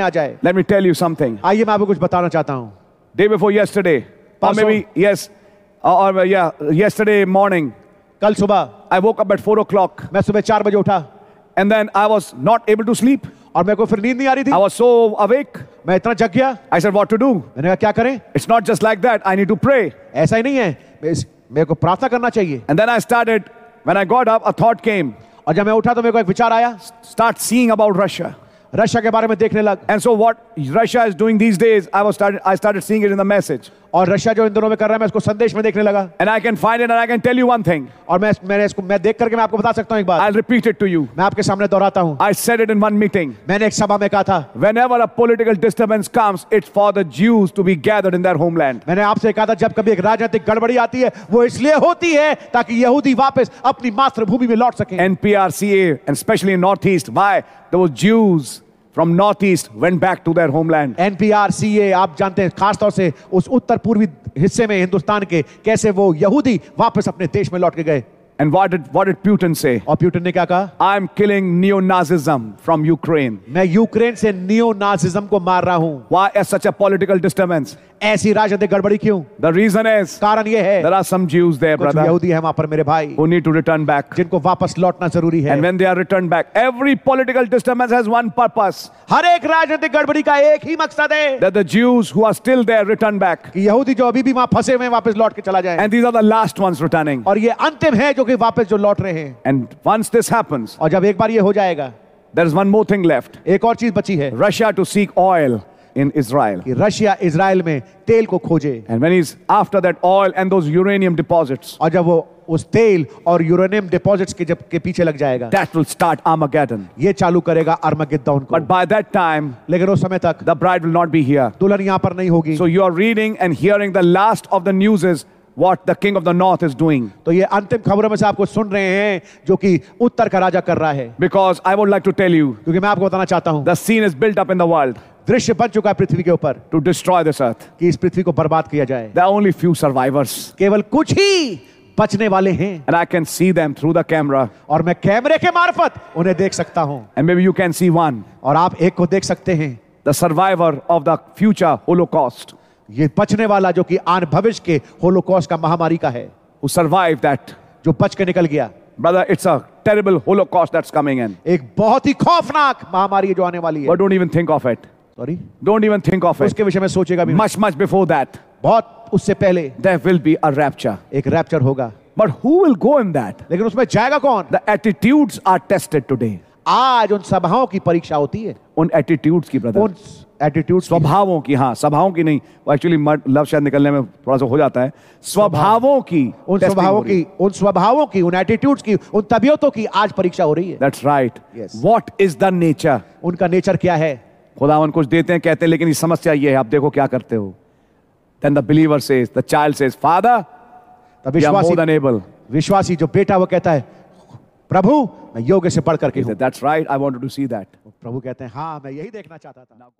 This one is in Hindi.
आ जाए let me tell you something आइए मैं आपको कुछ बताना चाहता हूं डे बिफोर यस्टरडे और मे बी यस और या यस्टरडे मॉर्निंग कल सुबह आई वोक अप एट 4 o'clock मैं सुबह 4 बजे उठा and then I was not able to sleep और मेरे को फिर नींद नहीं आ रही थी आई वाज सो अवेक मैं इतना जग गया I said what to do मैंने कहा क्या करें it's not just like that I need to pray ऐसा ही नहीं है मेरे को प्रार्थना करना चाहिए and then I started when I got up a thought came और जब मैं उठा तो मेरे को एक विचार आया start seeing about Russia Russia के बारे में देखने लग and so what Russia is doing these days I was started I started seeing it in the message और रशिया जो इन दोनों में कर रहा है मैं उसको संदेश में देखने लगा and I can find and I can tell you one thing और मैं मैंने इसको मैं देख करके मैं आपको बता सकता हूं एक बात I repeat it to you मैं आपके सामने दोहराता हूं I said it in one meeting मैंने एक सभा में कहा था whenever a political disturbance comes it's for the Jews to be gathered in their homeland मैंने आपसे कहा था जब कभी एक राजनीतिक गड़बड़ी आती है वो इसलिए होती है ताकि यहूदी वापस अपनी मातृभूमि में लौट सके NPRCA and specially north east why do Jews from north from northeast went back to their homeland सी ए आप जानते हैं खासतौर से उस उत्तर पूर्वी हिस्से में हिंदुस्तान के कैसे वो यहूदी वापस अपने देश में लौट के गए And what did what did Putin say? और Putin ने क्या कहा? am killing neo-Nazism from Ukraine. मैं यूक्रेन से neo-Nazism को मार रहा हूँ. Why is such a political disturbance? ऐसी राजनीतिक गड़बड़ी क्यों? The reason is कारण ये है. There are some Jews there, कुछ brother. यहूदी हैं वहाँ पर मेरे भाई. Who need to return back. जिनको वापस लौटना जरूरी है. And when they are returned back, every political disturbance has one purpose. हर एक राजनीतिक गड़बड़ी का एक ही मकसद है. That the Jews who are still there return back. कि यहूदी जो अभी भी वहाँ फंसे हुए हैं वापस लौट के चला जाए. And these are the last ones returning. और ये अंतिम है जो होके वापस जो लौट रहे हैं एंड वंस दिस और जब एक बार ये हो जाएगा there is one more thing left एक और चीज बची है Russia to seek oil in Israel Russia Israel में तेल को खोजे and when is after that oil and those uranium deposits और जब वो उस तेल और यूरेनियम डिपॉजिट्स के जब के पीछे लग जाएगा स्टार्ट ये चालू करेगा को बट लेकिन उस समय तक दुल्हन पर नहीं होगी so you are reading and the last of the news is what the king of the north is doing to ye antim खबरों mein se aapko sun rahe hain jo ki uttar ka raja kar raha hai because i would like to tell you kyunki main aapko batana chahta hu the scene is built up in the world दृश्य बन चुका है पृथ्वी के ऊपर टू डिस्ट्रॉय दिस अर्थ कि इस पृथ्वी को बर्बाद किया जाए द ओनली फ्यू सर्वाइवर्स केवल कुछ ही बचने वाले हैं and I can see them through the camera और मैं कैमरे के मार्फत उन्हें देख सकता हूं and maybe you can see one और आप एक को देख सकते हैं the survivor of the future holocaust ये बचने वाला जो कि आन भविष्य के होलोकॉस का महामारी का है who survived that जो बच के निकल गया brother it's a terrible holocaust that's coming in एक बहुत ही खौफनाक महामारी जो आने वाली है but don't even think of it sorry don't even think of it उसके विषय में सोचेगा भी much much before that बहुत उससे पहले there will be a rapture एक रैप्चर होगा but who will go in that लेकिन उसमें जाएगा कौन the attitudes are tested today आज उन सभाओं की परीक्षा होती है उन एटीट्यूड्स की उन एटीट्यूड स्वभावों की हाँ स्वभावों की नहीं वो एक्चुअली लव शायद निकलने में थोड़ा सा हो जाता है स्वभावों की उन स्वभावों की उन स्वभावों की उन एटीट्यूड्स की उन तबियतों की आज परीक्षा हो रही है that's right what is the nature उनका नेचर क्या है खुदा उन कुछ देते हैं कहते हैं लेकिन ये समस्या ये है आप देखो क्या करते हो then the believer says the child says father विश्वासी विश्वासी जो बेटा वो कहता है प्रभु मैं योग्य से पढ़ करके that's right I wanted to see that प्रभु कहते हैं हाँ मैं यही देखना चाहता था